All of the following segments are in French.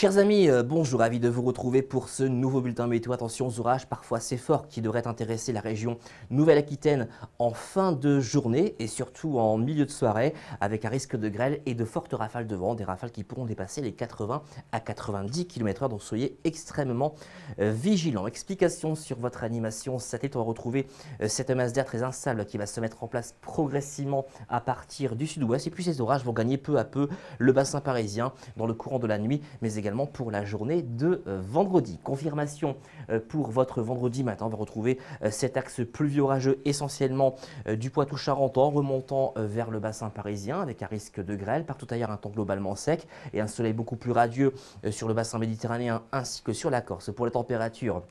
Chers amis, euh, bonjour, ravi de vous retrouver pour ce nouveau bulletin météo. Attention aux orages parfois assez forts qui devraient intéresser la région Nouvelle-Aquitaine en fin de journée et surtout en milieu de soirée avec un risque de grêle et de fortes rafales de vent, des rafales qui pourront dépasser les 80 à 90 km/h. Donc soyez extrêmement euh, vigilants. Explication sur votre animation satellite. On va retrouver euh, cette masse d'air très instable qui va se mettre en place progressivement à partir du sud-ouest et puis ces orages vont gagner peu à peu le bassin parisien dans le courant de la nuit mais également pour la journée de euh, vendredi. Confirmation euh, pour votre vendredi matin. On va retrouver euh, cet axe pluvio-orageux essentiellement du poitou en remontant vers le bassin parisien avec un risque de grêle. Partout ailleurs, un temps globalement sec et un soleil beaucoup plus radieux sur le bassin méditerranéen ainsi que sur la Corse. Pour les températures,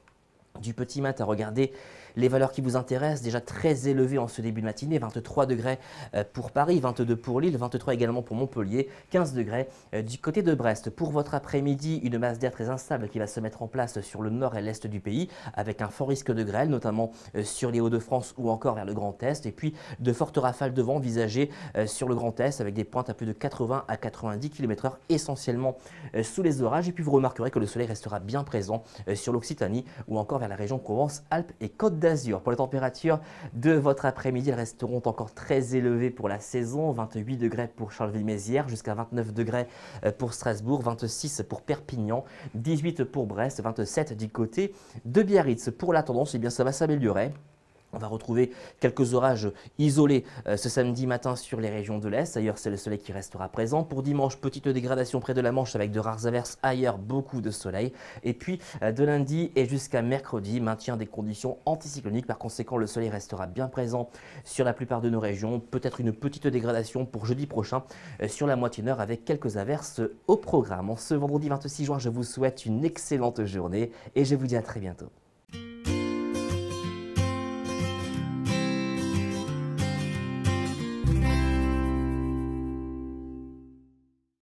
du petit mat à regarder les valeurs qui vous intéressent, déjà très élevées en ce début de matinée, 23 degrés euh, pour Paris, 22 pour Lille, 23 également pour Montpellier, 15 degrés euh, du côté de Brest. Pour votre après-midi, une masse d'air très instable qui va se mettre en place sur le nord et l'est du pays, avec un fort risque de grêle, notamment euh, sur les Hauts-de-France ou encore vers le Grand Est, et puis de fortes rafales de vent envisagées sur le Grand Est, avec des pointes à plus de 80 à 90 km/h, essentiellement sous les orages, et puis vous remarquerez que le soleil restera bien présent sur l'Occitanie ou encore vers la région Provence, Alpes et Côte d'Azur. Pour les températures de votre après-midi, elles resteront encore très élevées pour la saison. 28 degrés pour Charleville-Mézières, jusqu'à 29 degrés euh, pour Strasbourg, 26 pour Perpignan, 18 pour Brest, 27 du côté de Biarritz. Pour la tendance, eh bien, ça va s'améliorer. On va retrouver quelques orages isolés euh, ce samedi matin sur les régions de l'Est. D'ailleurs, c'est le soleil qui restera présent. Pour dimanche, petite dégradation près de la Manche avec de rares averses. Ailleurs, beaucoup de soleil. Et puis, euh, de lundi et jusqu'à mercredi, maintien des conditions anticycloniques. Par conséquent, le soleil restera bien présent sur la plupart de nos régions. Peut-être une petite dégradation pour jeudi prochain euh, sur la moitié nord avec quelques averses au programme. En ce vendredi 26 juin, je vous souhaite une excellente journée et je vous dis à très bientôt.